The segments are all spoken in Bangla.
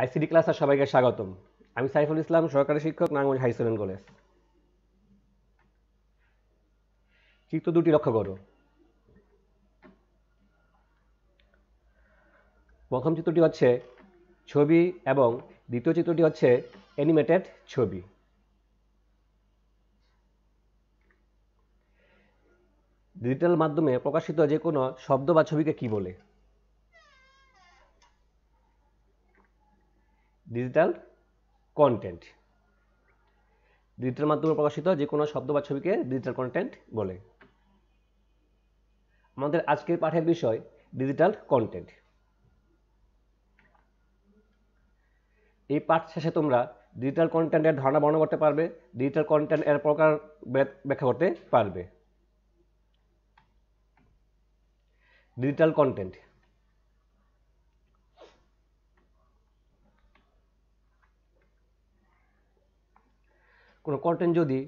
আইসিডি ক্লাসের সবাইকে স্বাগতম আমি সাইফুল ইসলাম সরকারি শিক্ষক নাঙ্গল হাই স্কুল কলেজ চিত্র দুটি লক্ষ্য করো প্রথম চিত্রটি হচ্ছে ছবি এবং দ্বিতীয় চিত্রটি হচ্ছে অ্যানিমেটেড ছবি ডিজিটাল মাধ্যমে প্রকাশিত যে কোনো শব্দ বা ছবিকে কি বলে ডিজিটাল কন্টেন্ট ডিজিটাল মাধ্যমে প্রকাশিত যে কোনো শব্দ বা ছবিকে ডিজিটাল কন্টেন্ট বলে আমাদের আজকের পাঠের বিষয় ডিজিটাল কন্টেন্ট এই পাঠ শেষে তোমরা ডিজিটাল কন্টেন্টের ধারণা বর্ণনা করতে পারবে ডিজিটাল কন্টেন্ট এর প্রকার ব্যাখ্যা করতে পারবে ডিজিটাল কন্টেন্ট কোনো কন্টেন্ট যদি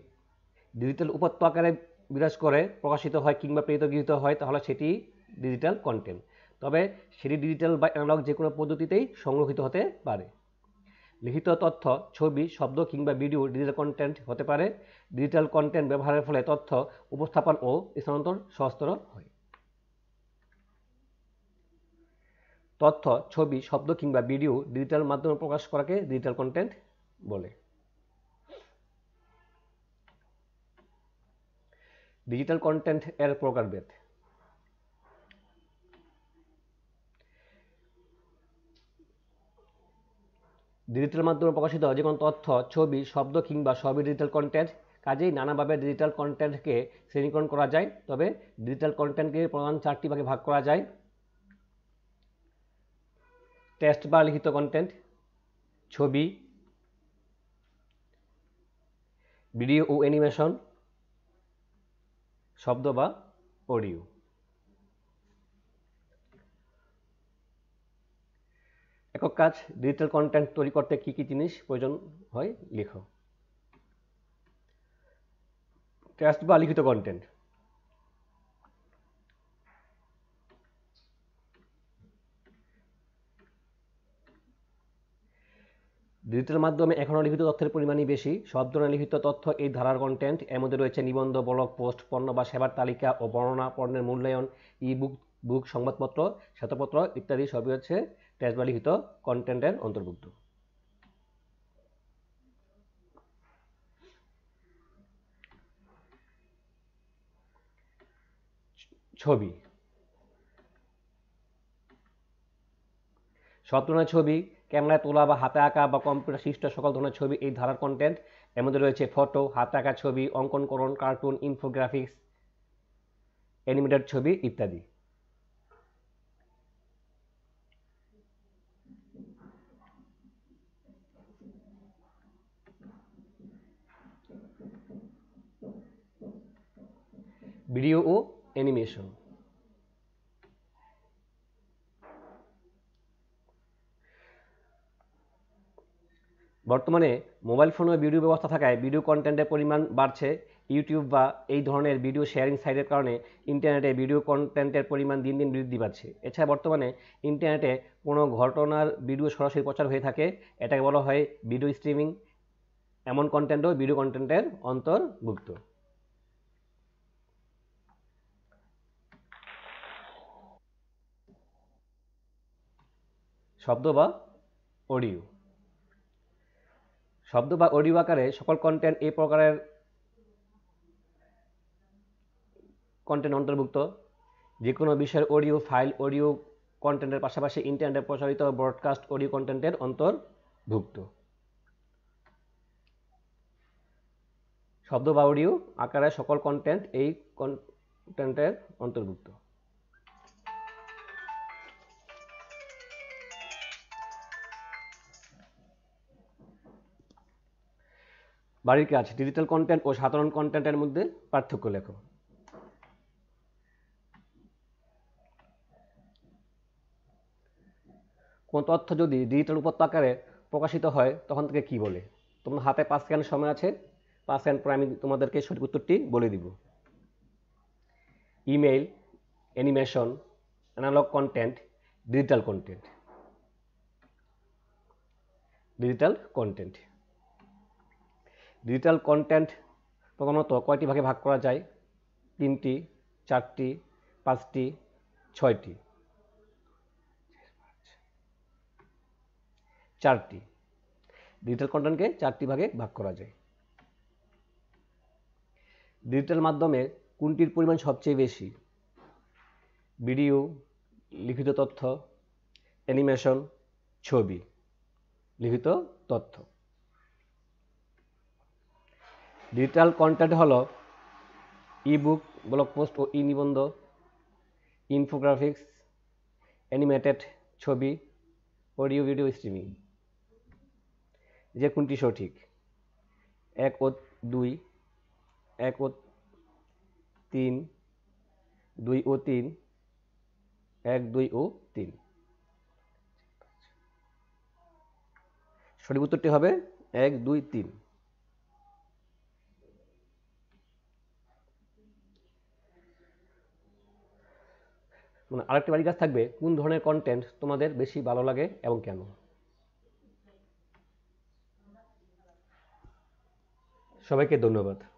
ডিজিটাল উপাত্ত আকারে বিরাজ করে প্রকাশিত হয় কিংবা প্রেরিত গৃহীত হয় তাহলে সেটি ডিজিটাল কন্টেন্ট তবে সেটি ডিজিটাল বা অ্যানালগ যে কোনো পদ্ধতিতেই সংরক্ষিত হতে পারে লিখিত তথ্য ছবি শব্দ কিংবা ভিডিও ডিজিটাল কন্টেন্ট হতে পারে ডিজিটাল কন্টেন্ট ব্যবহারের ফলে তথ্য উপস্থাপন ও স্থানান্তর সহজতর হয় তথ্য ছবি শব্দ কিংবা ভিডিও ডিজিটাল মাধ্যমে প্রকাশ করাকে ডিজিটাল কন্টেন্ট বলে ডিজিটাল কন্টেন্ট এর প্রকারভেদ ডিজিটাল মাধ্যমে প্রকাশিত যে কোনো তথ্য ছবি শব্দ কিংবা সবই ডিজিটাল কন্টেন্ট কাজেই নানাভাবে ডিজিটাল কন্টেন্টকে শ্রেণীকরণ করা যায় তবে ডিজিটাল কন্টেন্টকে প্রধান চারটি ভাগে ভাগ করা যায় টেক্সট বা লিখিত কন্টেন্ট ছবি ভিডিও ও অ্যানিমেশন শব্দ বা অডিও একক কাজ ডিজিটাল কন্টেন্ট তৈরি করতে কি কি জিনিস প্রয়োজন হয় লিখো টেক্সট বা লিখিত কন্টেন্ট ডিজিটাল মাধ্যমে এখনও লিখিত তথ্যের পরিমাণই বেশি সব ধরনের লিখিত তথ্য এই ধারার কন্টেন্ট এর মধ্যে রয়েছে নিবন্ধ ব্লগ পোস্ট পণ্য বা সেবার তালিকা ও বর্ণনা পণ্যের মূল্যায়ন ই বুক বুক সংবাদপত্র শ্বেতপত্র ইত্যাদি সবই হচ্ছে টেক্সট বা লিখিত কন্টেন্টের অন্তর্ভুক্ত ছবি সব ছবি ক্যামেরায় তোলা বা হাতে আঁকা বা কম্পিউটার সৃষ্ট সকল ধরনের ছবি এই ধারার কন্টেন্ট এর মধ্যে রয়েছে ফটো হাতে আঁকা ছবি অঙ্কনকরণ কার্টুন ইনফোগ্রাফিক্স অ্যানিমেটেড ছবি ইত্যাদি ভিডিও ও অ্যানিমেশন বর্তমানে মোবাইল ফোনে ভিডিও ব্যবস্থা থাকায় ভিডিও কন্টেন্টের পরিমাণ বাড়ছে ইউটিউব বা এই ধরনের ভিডিও শেয়ারিং সাইটের কারণে ইন্টারনেটে ভিডিও কন্টেন্টের পরিমাণ দিন দিন বৃদ্ধি পাচ্ছে এছাড়া বর্তমানে ইন্টারনেটে কোনো ঘটনার ভিডিও সরাসরি প্রচার হয়ে থাকে এটাকে বলা হয় ভিডিও স্ট্রিমিং এমন কন্টেন্টও ভিডিও কন্টেন্টের অন্তর্ভুক্ত শব্দ বা অডিও শব্দ বা অডিও আকারে সকল কন্টেন্ট এই প্রকারের কন্টেন্ট অন্তর্ভুক্ত যে কোনো বিষয়ের অডিও ফাইল অডিও কন্টেন্টের পাশাপাশি ইন্টারনেটে প্রচারিত ব্রডকাস্ট অডিও কন্টেন্টের অন্তর্ভুক্ত শব্দ বা অডিও আকারে সকল কন্টেন্ট এই কন্টেন্টের অন্তর্ভুক্ত বাড়ির কাজ ডিজিটাল কন্টেন্ট ও সাধারণ কন্টেন্টের মধ্যে পার্থক্য লেখো কোন তথ্য যদি ডিজিটাল উপত্যকারে প্রকাশিত হয় তখন তাকে কি বলে তোমার হাতে পাঁচ সেকেন্ড সময় আছে পাঁচ সেকেন্ড পরে আমি তোমাদেরকে সঠিক উত্তরটি বলে দিব email animation analogue content digital content digital content digital content প্রধানত কয়টি ভাগে ভাগ করা যায় তিনটি চারটি পাঁচটি ছয়টি চারটি ডিজিটাল কন্টেন্টকে চারটি ভাগে ভাগ করা যায় ডিজিটাল মাধ্যমে কোনটির পরিমাণ সবচেয়ে বেশি ভিডিও লিখিত তথ্য অ্যানিমেশন ছবি লিখিত তথ্য ডিজিটাল কন্টেন্ট হল ইবুক ব্লগ পোস্ট ও ই নিবন্ধ ইনফোগ্রাফিক্স অ্যানিমেটেড ছবি অডিও ভিডিও স্ট্রিমিং যে কোনটি সঠিক এক ও দুই এক ও তিন দুই ও তিন এক দুই ও তিন সঠিক উত্তরটি হবে এক দুই তিন মানে আরেকটি বাড়ি কাজ থাকবে কোন ধরনের কন্টেন্ট তোমাদের বেশি ভালো লাগে এবং কেন সবাইকে ধন্যবাদ